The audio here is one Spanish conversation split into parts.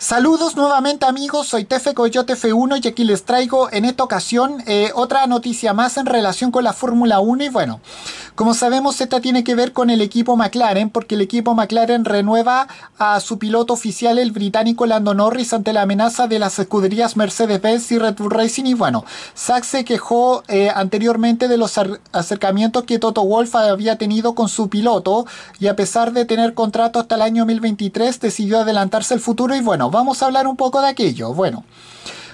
Saludos nuevamente amigos, soy Tefe Coyote F1 y aquí les traigo en esta ocasión eh, otra noticia más en relación con la Fórmula 1 y bueno, como sabemos, esta tiene que ver con el equipo McLaren, porque el equipo McLaren renueva a su piloto oficial, el británico Lando Norris, ante la amenaza de las escuderías Mercedes-Benz y Red Bull Racing. Y bueno, Sachs se quejó eh, anteriormente de los acercamientos que Toto Wolf había tenido con su piloto, y a pesar de tener contrato hasta el año 2023, decidió adelantarse al futuro. Y bueno, vamos a hablar un poco de aquello. Bueno.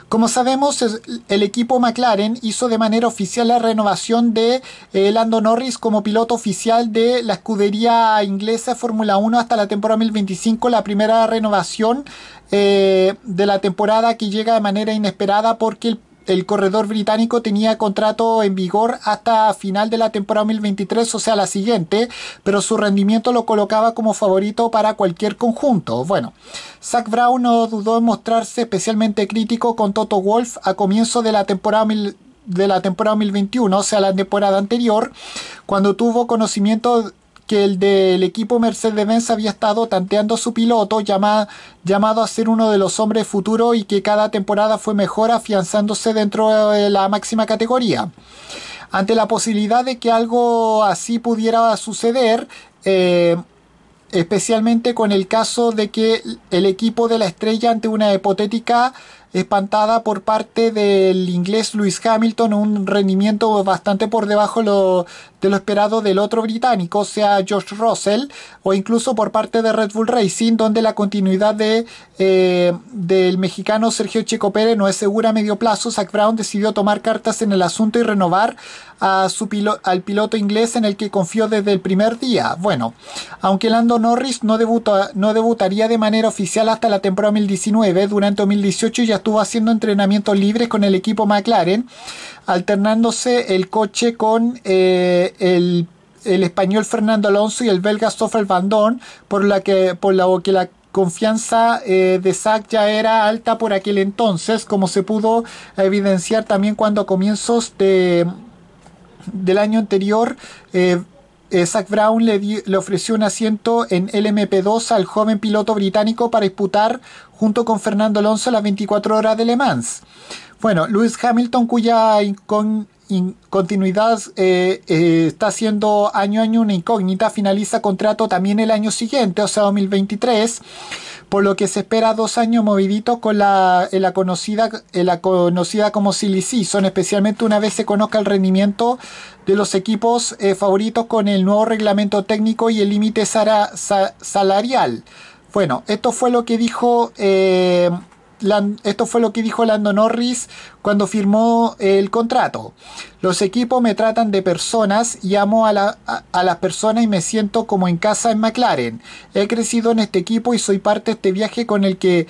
Como sabemos, el equipo McLaren hizo de manera oficial la renovación de eh, Lando Norris como piloto oficial de la escudería inglesa Fórmula 1 hasta la temporada 2025, la primera renovación eh, de la temporada que llega de manera inesperada porque el el corredor británico tenía contrato en vigor hasta final de la temporada 2023, o sea, la siguiente, pero su rendimiento lo colocaba como favorito para cualquier conjunto. Bueno, Zach Brown no dudó en mostrarse especialmente crítico con Toto Wolf a comienzo de la temporada de la temporada 2021, o sea, la temporada anterior, cuando tuvo conocimiento que el del equipo Mercedes-Benz había estado tanteando su piloto llamado, a ser uno de los hombres futuros y que cada temporada fue mejor afianzándose dentro de la máxima categoría. Ante la posibilidad de que algo así pudiera suceder, eh, especialmente con el caso de que el equipo de la estrella ante una hipotética espantada por parte del inglés Lewis Hamilton, un rendimiento bastante por debajo de lo esperado del otro británico, sea Josh Russell, o incluso por parte de Red Bull Racing, donde la continuidad de, eh, del mexicano Sergio Checo Pérez no es segura a medio plazo. Zach Brown decidió tomar cartas en el asunto y renovar a su al piloto inglés en el que confió desde el primer día. Bueno, aunque Lando Norris no, no debutaría de manera oficial hasta la temporada 2019, durante 2018 ya estuvo haciendo entrenamientos libres con el equipo McLaren, alternándose el coche con eh, el, español Fernando Alonso y el belga Stoffel Van por la que, por la, que la confianza eh, de Zack ya era alta por aquel entonces, como se pudo evidenciar también cuando a comienzos de, del año anterior eh, Zach Brown le, le ofreció un asiento en LMP2 al joven piloto británico para disputar junto con Fernando Alonso las 24 horas de Le Mans. Bueno, Lewis Hamilton, cuya con continuidad eh, eh, está siendo año a año una incógnita, finaliza contrato también el año siguiente, o sea 2023, por lo que se espera dos años moviditos con la, eh, conocida, la conocida como Silly Son especialmente una vez se conozca el rendimiento de los equipos favoritos con el nuevo reglamento técnico y el límite salarial. Bueno, esto fue lo que dijo esto fue lo que dijo Lando Norris cuando firmó el contrato. Los equipos me tratan de personas y amo a, las personas y me siento como en casa en McLaren. He crecido en este equipo y soy parte de este viaje con el que,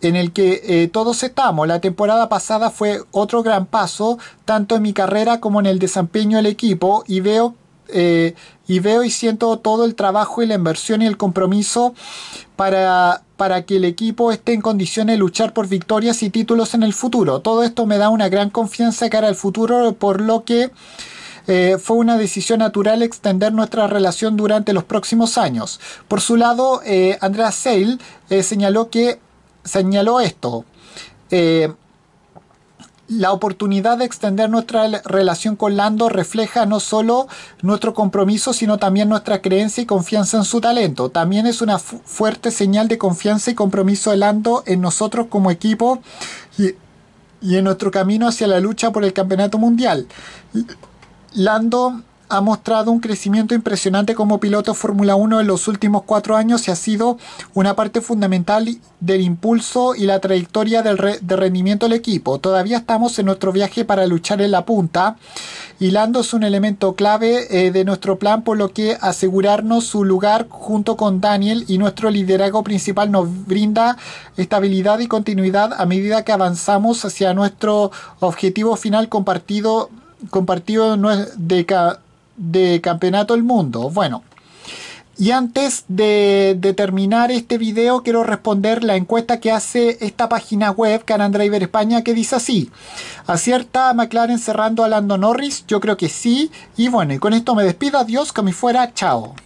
en el que eh, todos estamos. La temporada pasada fue otro gran paso, tanto en mi carrera como en el desempeño del equipo, y veo eh, y veo y siento todo el trabajo y la inversión y el compromiso para, que el equipo esté en condiciones de luchar por victorias y títulos en el futuro. Todo esto me da una gran confianza cara al futuro, por lo que eh, fue una decisión natural extender nuestra relación durante los próximos años. Por su lado, eh, Andrea Seil señaló que señaló esto la oportunidad de extender nuestra relación con Lando refleja no solo nuestro compromiso, sino también nuestra creencia y confianza en su talento. También es una fuerte señal de confianza y compromiso de Lando en nosotros como equipo y, y en nuestro camino hacia la lucha por el Campeonato Mundial. Lando ha mostrado un crecimiento impresionante como piloto Fórmula 1 en los últimos cuatro años y ha sido una parte fundamental del impulso y la trayectoria del de rendimiento del equipo. Todavía estamos en nuestro viaje para luchar en la punta. y Lando es un elemento clave eh, de nuestro plan, por lo que asegurarnos su lugar junto con Daniel y nuestro liderazgo principal nos brinda estabilidad y continuidad a medida que avanzamos hacia nuestro objetivo final compartido compartido de, de Campeonato del Mundo. Bueno, y antes de, terminar este video, quiero responder la encuesta que hace esta página web, Can Driver España, que dice así: ¿Acierta McLaren cerrando a Lando Norris? Yo creo que sí. Y bueno, y con esto me despido. Adiós, que me fuera. Chao.